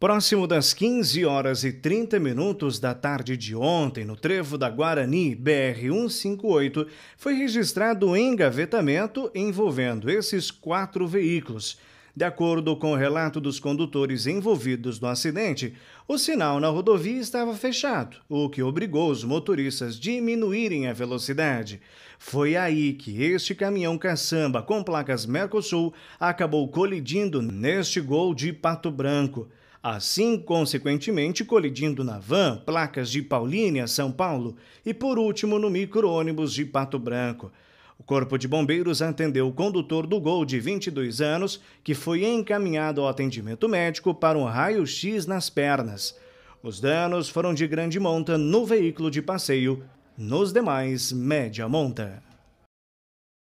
Próximo das 15 horas e 30 minutos da tarde de ontem, no trevo da Guarani, BR 158, foi registrado um engavetamento envolvendo esses quatro veículos. De acordo com o relato dos condutores envolvidos no acidente, o sinal na rodovia estava fechado, o que obrigou os motoristas a diminuírem a velocidade. Foi aí que este caminhão caçamba com placas Mercosul acabou colidindo neste gol de Pato Branco assim, consequentemente, colidindo na van, placas de Paulínia, São Paulo, e por último no micro-ônibus de Pato Branco. O Corpo de Bombeiros atendeu o condutor do Gol de 22 anos, que foi encaminhado ao atendimento médico para um raio-x nas pernas. Os danos foram de grande monta no veículo de passeio, nos demais, média monta.